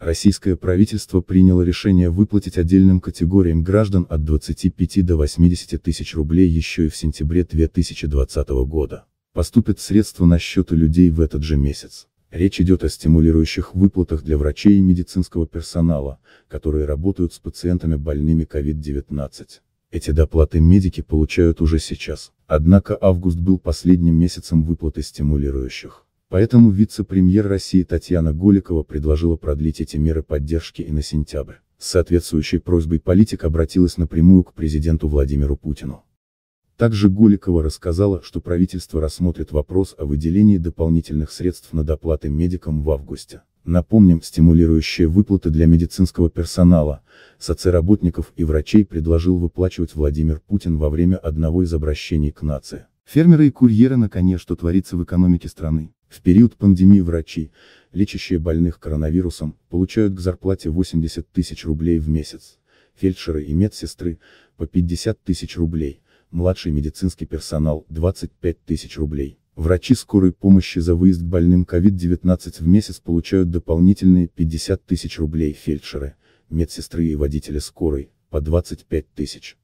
Российское правительство приняло решение выплатить отдельным категориям граждан от 25 до 80 тысяч рублей еще и в сентябре 2020 года. Поступят средства на счеты людей в этот же месяц. Речь идет о стимулирующих выплатах для врачей и медицинского персонала, которые работают с пациентами больными COVID-19. Эти доплаты медики получают уже сейчас. Однако август был последним месяцем выплаты стимулирующих. Поэтому вице-премьер России Татьяна Голикова предложила продлить эти меры поддержки и на сентябрь. С соответствующей просьбой политик обратилась напрямую к президенту Владимиру Путину. Также Голикова рассказала, что правительство рассмотрит вопрос о выделении дополнительных средств на доплаты медикам в августе. Напомним, стимулирующие выплаты для медицинского персонала, соцработников и врачей предложил выплачивать Владимир Путин во время одного из обращений к нации. Фермеры и курьеры наконец что творится в экономике страны. В период пандемии врачи, лечащие больных коронавирусом, получают к зарплате 80 тысяч рублей в месяц. Фельдшеры и медсестры – по 50 тысяч рублей. Младший медицинский персонал – 25 тысяч рублей. Врачи скорой помощи за выезд к больным COVID-19 в месяц получают дополнительные 50 тысяч рублей фельдшеры, медсестры и водители скорой – по 25 тысяч.